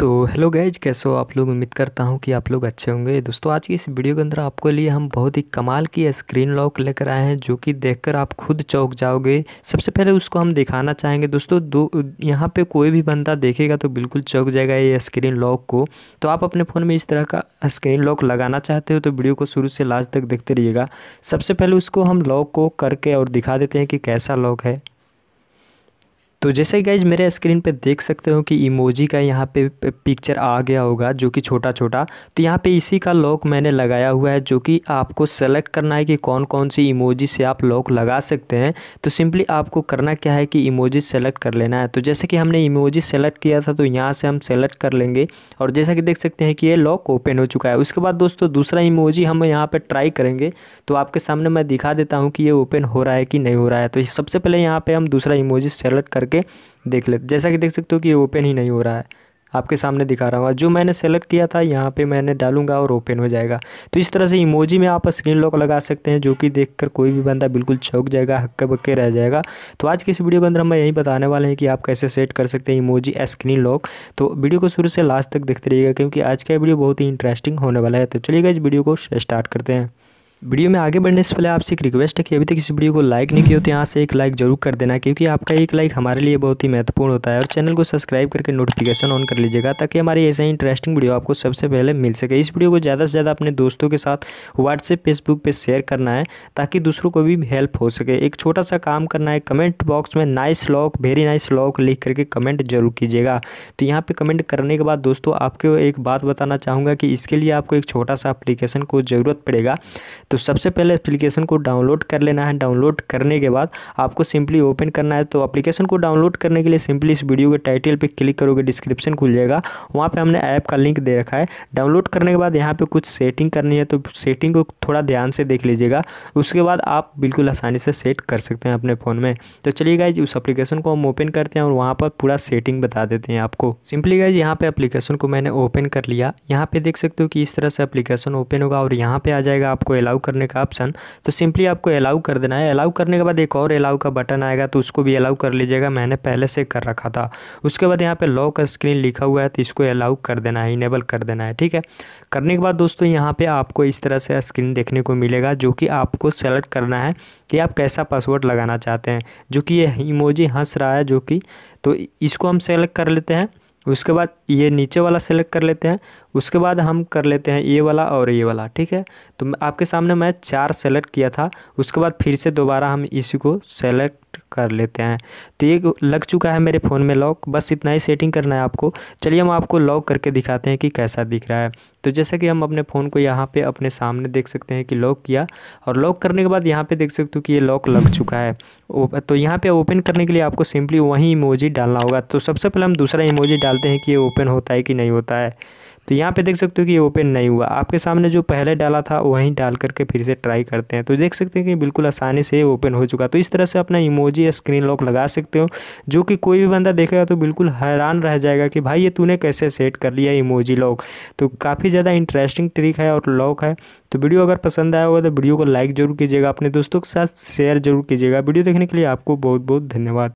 तो hello guys कैसे हो आप लोग उम्मीद करता हूँ कि आप लोग अच्छे होंगे दोस्तों आज की इस वीडियो के अंदर आपके लिए हम बहुत ही कमाल की स्क्रीन लॉक लेकर आए हैं जो कि देखकर आप खुद चौक जाओगे सबसे पहले उसको हम दिखाना चाहेंगे दोस्तों दो यहाँ पे कोई भी बंदा देखेगा तो बिल्कुल चौक जाएगा ये स्क्रीन लॉक को तो आप अपने फ़ोन में इस तरह का स्क्रीन लॉक लगाना चाहते हो तो वीडियो को शुरू से लास्ट तक देखते रहिएगा सबसे पहले उसको हम लॉक को करके और दिखा देते हैं कि कैसा लॉक है तो जैसे गाइज मेरे स्क्रीन पे देख सकते हो कि इमोजी का यहाँ पे पिक्चर आ गया होगा जो कि छोटा छोटा तो यहाँ पे इसी का लॉक मैंने लगाया हुआ है जो कि आपको सेलेक्ट करना है कि कौन कौन सी इमोजी से आप लॉक लगा सकते हैं तो सिंपली आपको करना क्या है कि इमोजी सेलेक्ट कर लेना है तो जैसे कि हमने इमोजी सेलेक्ट किया था तो यहाँ से हम सेलेक्ट कर लेंगे और जैसा कि देख सकते हैं कि ये लॉक ओपन हो चुका है उसके बाद दोस्तों दूसरा इमोजी हम यहाँ पर ट्राई करेंगे तो आपके सामने मैं दिखा देता हूँ कि ये ओपन हो रहा है कि नहीं हो रहा है तो सबसे पहले यहाँ पर हम दूसरा इमोजी सेलेक्ट कर करके देख ले जैसा कि देख सकते हो कि ओपन ही नहीं हो रहा है आपके सामने दिखा रहा हूँ जो मैंने सेलेक्ट किया था यहाँ पे मैंने डालूंगा और ओपन हो जाएगा तो इस तरह से इमोजी में आप स्क्रीन लॉक लगा सकते हैं जो कि देखकर कोई भी बंदा बिल्कुल चौक जाएगा हक्के बक्के रह जाएगा तो आज के इस वीडियो के अंदर हम यही बताने वाले हैं कि आप कैसे सेट कर सकते हैं इमोजी स्क्रीन लॉक तो वीडियो को शुरू से लास्ट तक देखते रहिएगा क्योंकि आज का वीडियो बहुत ही इंटरेस्टिंग होने वाला है तो चलिएगा इस वीडियो को स्टार्ट करते हैं वीडियो में आगे बढ़ने से पहले आपसे एक रिक्वेस्ट है कि अभी तक इस वीडियो को लाइक नहीं किया तो यहाँ से एक लाइक जरूर कर देना क्योंकि आपका एक लाइक हमारे लिए बहुत ही महत्वपूर्ण होता है और चैनल को सब्सक्राइब करके नोटिफिकेशन ऑन कर लीजिएगा ताकि हमारी ऐसे ही इंटरेस्टिंग वीडियो आपको सबसे पहले मिल सके इस वीडियो को ज़्यादा से ज़्यादा अपने दोस्तों के साथ व्हाट्सएप फेसबुक पर शेयर करना है ताकि दूसरों को भी हेल्प हो सके एक छोटा सा काम करना है कमेंट बॉक्स में nice lock very nice lock लिख करके कमेंट जरूर कीजिएगा तो यहाँ पर कमेंट करने के बाद दोस्तों आपको एक बात बताना चाहूँगा कि इसके लिए आपको एक छोटा सा अप्लीकेशन को ज़रूरत पड़ेगा तो सबसे पहले एप्लीकेशन को डाउनलोड कर लेना है डाउनलोड करने के बाद आपको सिंपली ओपन करना है तो एप्लीकेशन को डाउनलोड करने के लिए सिंपली इस वीडियो के टाइटल पर क्लिक करोगे डिस्क्रिप्शन खुल जाएगा वहाँ पर हमने ऐप का लिंक दे रखा है डाउनलोड करने के बाद यहाँ पर कुछ सेटिंग करनी है तो सेटिंग को थोड़ा ध्यान से देख लीजिएगा उसके बाद आप बिल्कुल आसानी से सेट कर सकते हैं अपने फ़ोन में तो चलिए गाइज उस एप्लीकेशन को हम ओपन करते हैं और वहाँ पर पूरा सेटिंग बता देते हैं आपको सिंपली गाइज यहाँ पे एप्लीकेशन को मैंने ओपन कर लिया यहाँ पे देख सकते हो कि इस तरह से एप्लीकेशन ओपन होगा और यहाँ पे आ जाएगा आपको अलाउ करने का ऑप्शन तो सिंपली आपको अलाउ कर देना है अलाउ करने के बाद एक और अलाउ का बटन आएगा तो उसको भी अलाउ कर लीजिएगा मैंने पहले से कर रखा था उसके बाद यहाँ पे लॉक स्क्रीन लिखा हुआ है तो इसको अलाउ कर देना है इनेबल कर देना है ठीक है करने के बाद दोस्तों यहाँ पर आपको इस तरह से स्क्रीन देखने को मिलेगा जो कि आपको सेलेक्ट करना है कि आप कैसा पासवर्ड लगाना चाहते हैं जो कि ये इमोजी हंस रहा है जो कि तो इसको हम सेलेक्ट कर लेते हैं उसके बाद ये नीचे वाला सेलेक्ट कर लेते हैं उसके बाद हम कर लेते हैं ये वाला और ये वाला ठीक है तो आपके सामने मैं चार सेलेक्ट किया था उसके बाद फिर से दोबारा हम इसी को सेलेक्ट कर लेते हैं तो ये लग चुका है मेरे फ़ोन में लॉक बस इतना ही सेटिंग करना है आपको चलिए हम आपको लॉक करके दिखाते हैं कि कैसा दिख रहा है तो जैसा कि हम अपने फ़ोन को यहाँ पे अपने सामने देख सकते हैं कि लॉक किया और लॉक करने के बाद यहाँ पे देख सकते हो कि ये लॉक लग चुका है तो यहाँ पे ओपन करने के लिए आपको सिंपली वहीं इमोजी डालना होगा तो सबसे पहले हम दूसरा इमोजी डालते हैं कि ये ओपन होता है कि नहीं होता है तो यहाँ पे देख सकते हो कि ये ओपन नहीं हुआ आपके सामने जो पहले डाला था वहीं डाल करके फिर से ट्राई करते हैं तो देख सकते हैं कि बिल्कुल आसानी से ओपन हो चुका तो इस तरह से अपना इमोजी या स्क्रीन लॉक लगा सकते हो जो कि कोई भी बंदा देखेगा तो बिल्कुल हैरान रह जाएगा कि भाई ये तूने कैसे सेट कर लिया इमोजी लॉक तो काफ़ी ज़्यादा इंटरेस्टिंग ट्रिक है और लॉक है तो वीडियो अगर पसंद आया होगा तो वीडियो को लाइक जरूर कीजिएगा अपने दोस्तों के साथ शेयर जरूर कीजिएगा वीडियो देखने के लिए आपको बहुत बहुत धन्यवाद